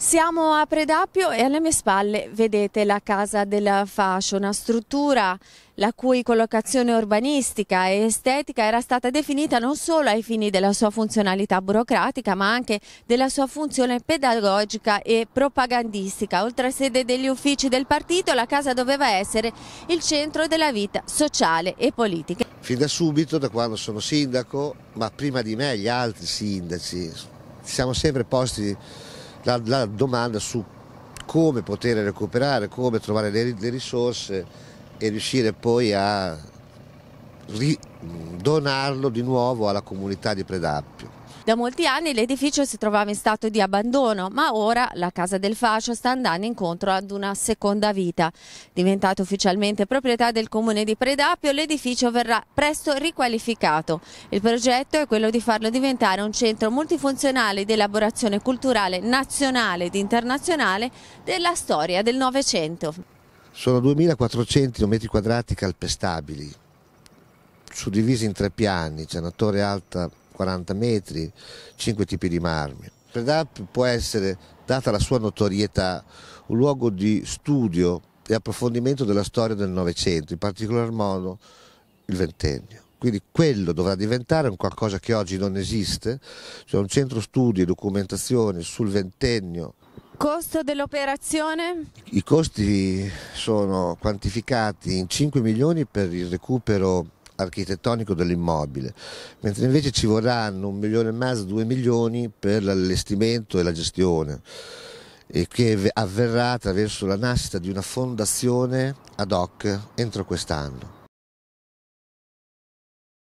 Siamo a Predappio e alle mie spalle vedete la Casa della Fascio, una struttura la cui collocazione urbanistica e estetica era stata definita non solo ai fini della sua funzionalità burocratica ma anche della sua funzione pedagogica e propagandistica. Oltre a sede degli uffici del partito la casa doveva essere il centro della vita sociale e politica. Fin da subito, da quando sono sindaco, ma prima di me gli altri sindaci, siamo sempre posti la, la domanda su come poter recuperare, come trovare le, le risorse e riuscire poi a ridonarlo di nuovo alla comunità di Predappio. Da molti anni l'edificio si trovava in stato di abbandono, ma ora la Casa del Fascio sta andando incontro ad una seconda vita. Diventato ufficialmente proprietà del comune di Predapio, l'edificio verrà presto riqualificato. Il progetto è quello di farlo diventare un centro multifunzionale di elaborazione culturale nazionale ed internazionale della storia del Novecento. Sono 2.400 metri quadrati calpestabili, suddivisi in tre piani, c'è una torre alta 40 metri, 5 tipi di marmi. Predap può essere, data la sua notorietà, un luogo di studio e approfondimento della storia del Novecento, in particolar modo il ventennio. Quindi quello dovrà diventare un qualcosa che oggi non esiste, cioè un centro studi e documentazione sul ventennio. Costo dell'operazione? I costi sono quantificati in 5 milioni per il recupero architettonico dell'immobile, mentre invece ci vorranno un milione e mezzo, due milioni per l'allestimento e la gestione e che avverrà attraverso la nascita di una fondazione ad hoc entro quest'anno.